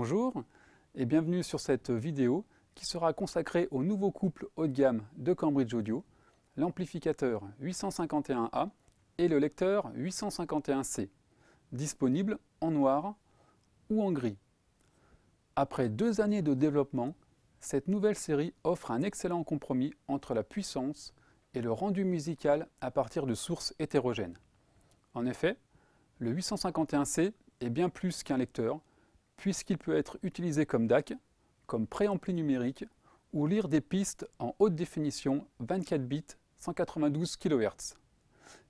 Bonjour et bienvenue sur cette vidéo qui sera consacrée au nouveau couple haut de gamme de Cambridge Audio, l'amplificateur 851A et le lecteur 851C, disponibles en noir ou en gris. Après deux années de développement, cette nouvelle série offre un excellent compromis entre la puissance et le rendu musical à partir de sources hétérogènes. En effet, le 851C est bien plus qu'un lecteur, puisqu'il peut être utilisé comme DAC, comme préampli numérique, ou lire des pistes en haute définition 24 bits 192 kHz.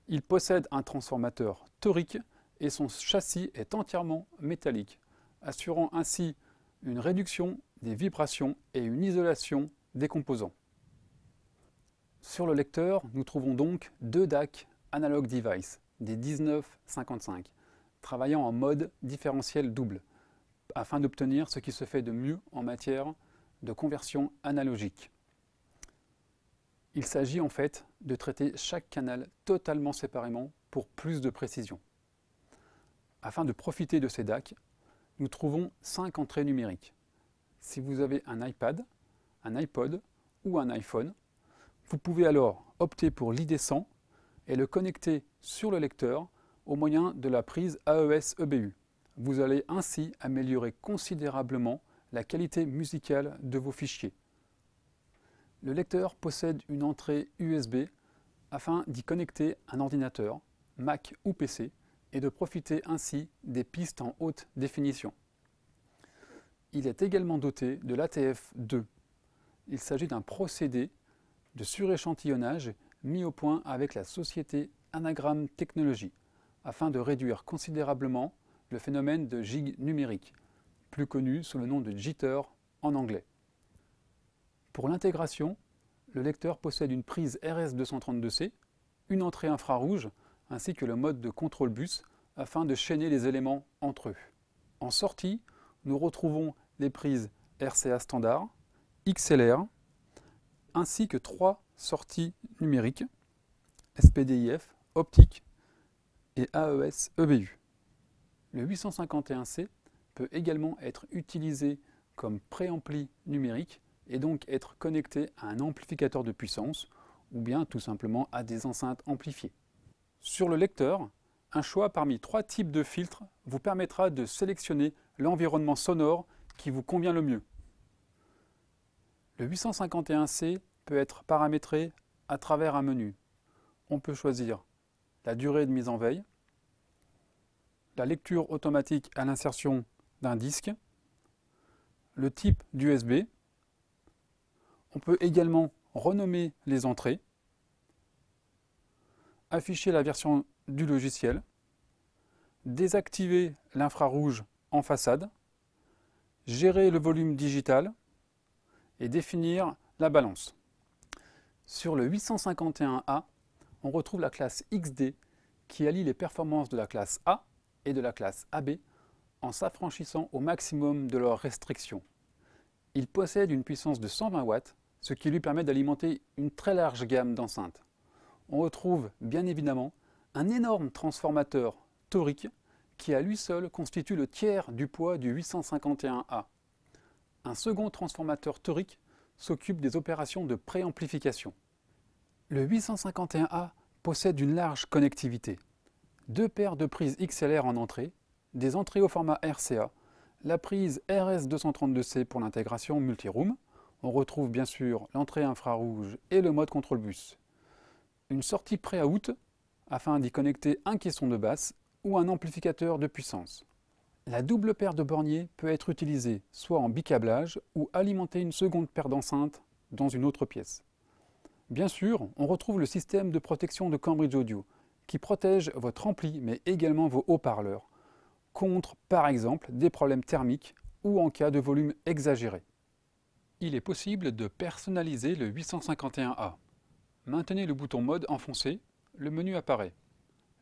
Il possède un transformateur torique et son châssis est entièrement métallique, assurant ainsi une réduction des vibrations et une isolation des composants. Sur le lecteur, nous trouvons donc deux DAC Analog Device des 1955, travaillant en mode différentiel double, afin d'obtenir ce qui se fait de mieux en matière de conversion analogique. Il s'agit en fait de traiter chaque canal totalement séparément pour plus de précision. Afin de profiter de ces DAC, nous trouvons 5 entrées numériques. Si vous avez un iPad, un iPod ou un iPhone, vous pouvez alors opter pour l'ID100 et le connecter sur le lecteur au moyen de la prise AES-EBU. Vous allez ainsi améliorer considérablement la qualité musicale de vos fichiers. Le lecteur possède une entrée USB afin d'y connecter un ordinateur, Mac ou PC, et de profiter ainsi des pistes en haute définition. Il est également doté de l'ATF-2. Il s'agit d'un procédé de suréchantillonnage mis au point avec la société Anagram Technologies afin de réduire considérablement le phénomène de gig numérique, plus connu sous le nom de jitter en anglais. Pour l'intégration, le lecteur possède une prise RS232C, une entrée infrarouge, ainsi que le mode de contrôle bus afin de chaîner les éléments entre eux. En sortie, nous retrouvons les prises RCA standard, XLR, ainsi que trois sorties numériques, SPDIF, optique et AES-EBU. Le 851C peut également être utilisé comme préampli numérique et donc être connecté à un amplificateur de puissance ou bien tout simplement à des enceintes amplifiées. Sur le lecteur, un choix parmi trois types de filtres vous permettra de sélectionner l'environnement sonore qui vous convient le mieux. Le 851C peut être paramétré à travers un menu. On peut choisir la durée de mise en veille, la lecture automatique à l'insertion d'un disque, le type d'USB. On peut également renommer les entrées, afficher la version du logiciel, désactiver l'infrarouge en façade, gérer le volume digital et définir la balance. Sur le 851A, on retrouve la classe XD qui allie les performances de la classe A et de la classe AB en s'affranchissant au maximum de leurs restrictions. Il possède une puissance de 120 watts, ce qui lui permet d'alimenter une très large gamme d'enceintes. On retrouve bien évidemment un énorme transformateur torique qui à lui seul constitue le tiers du poids du 851A. Un second transformateur torique s'occupe des opérations de préamplification. Le 851A possède une large connectivité deux paires de prises XLR en entrée, des entrées au format RCA, la prise RS232C pour l'intégration multi-room, on retrouve bien sûr l'entrée infrarouge et le mode contrôle bus, une sortie pré-out afin d'y connecter un caisson de basse ou un amplificateur de puissance. La double paire de borniers peut être utilisée soit en bicablage ou alimenter une seconde paire d'enceintes dans une autre pièce. Bien sûr, on retrouve le système de protection de Cambridge Audio, qui protège votre ampli mais également vos haut-parleurs contre par exemple des problèmes thermiques ou en cas de volume exagéré. Il est possible de personnaliser le 851A. Maintenez le bouton mode enfoncé, le menu apparaît.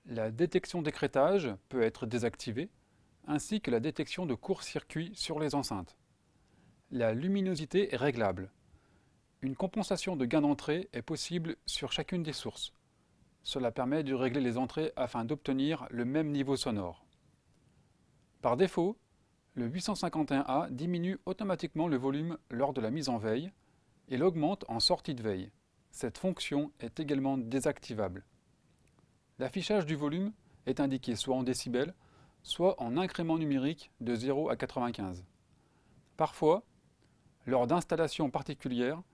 La détection d'écrétage peut être désactivée, ainsi que la détection de court-circuit sur les enceintes. La luminosité est réglable. Une compensation de gain d'entrée est possible sur chacune des sources. Cela permet de régler les entrées afin d'obtenir le même niveau sonore. Par défaut, le 851A diminue automatiquement le volume lors de la mise en veille et l'augmente en sortie de veille. Cette fonction est également désactivable. L'affichage du volume est indiqué soit en décibels, soit en incrément numérique de 0 à 95. Parfois, lors d'installations particulières,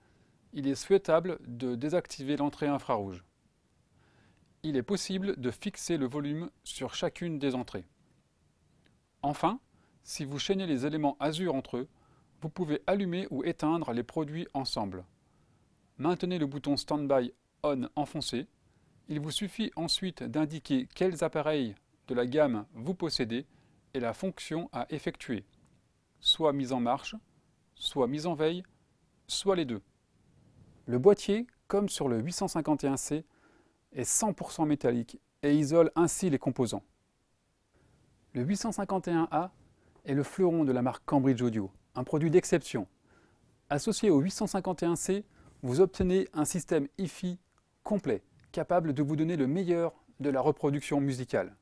il est souhaitable de désactiver l'entrée infrarouge il est possible de fixer le volume sur chacune des entrées. Enfin, si vous chaînez les éléments Azure entre eux, vous pouvez allumer ou éteindre les produits ensemble. Maintenez le bouton Standby On enfoncé. Il vous suffit ensuite d'indiquer quels appareils de la gamme vous possédez et la fonction à effectuer, soit mise en marche, soit mise en veille, soit les deux. Le boîtier, comme sur le 851C, est 100% métallique et isole ainsi les composants. Le 851A est le fleuron de la marque Cambridge Audio, un produit d'exception. Associé au 851C, vous obtenez un système hi-fi complet, capable de vous donner le meilleur de la reproduction musicale.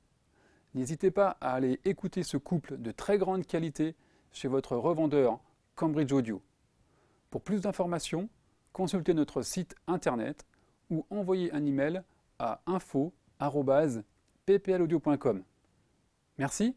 N'hésitez pas à aller écouter ce couple de très grande qualité chez votre revendeur Cambridge Audio. Pour plus d'informations, consultez notre site internet ou envoyez un email à info.pplaudio.com. Merci